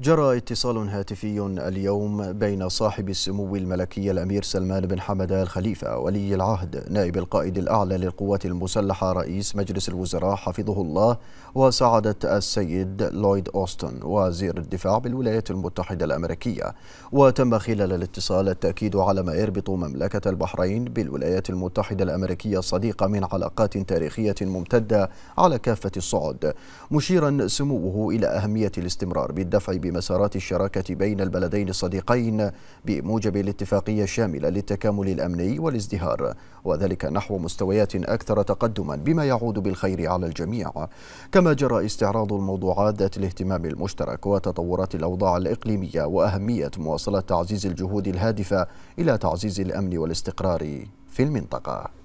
جرى اتصال هاتفي اليوم بين صاحب السمو الملكي الأمير سلمان بن حمد الخليفة ولي العهد نائب القائد الأعلى للقوات المسلحة رئيس مجلس الوزراء حفظه الله وسعادة السيد لويد أوستن وزير الدفاع بالولايات المتحدة الأمريكية وتم خلال الاتصال التأكيد على ما يربط مملكة البحرين بالولايات المتحدة الأمريكية الصديقة من علاقات تاريخية ممتدة على كافة الصعد مشيرا سموه إلى أهمية الاستمرار بالدفع بمسارات الشراكة بين البلدين الصديقين بموجب الاتفاقية الشاملة للتكامل الأمني والازدهار وذلك نحو مستويات أكثر تقدما بما يعود بالخير على الجميع كما جرى استعراض الموضوعات ذات الاهتمام المشترك وتطورات الأوضاع الإقليمية وأهمية مواصلة تعزيز الجهود الهادفة إلى تعزيز الأمن والاستقرار في المنطقة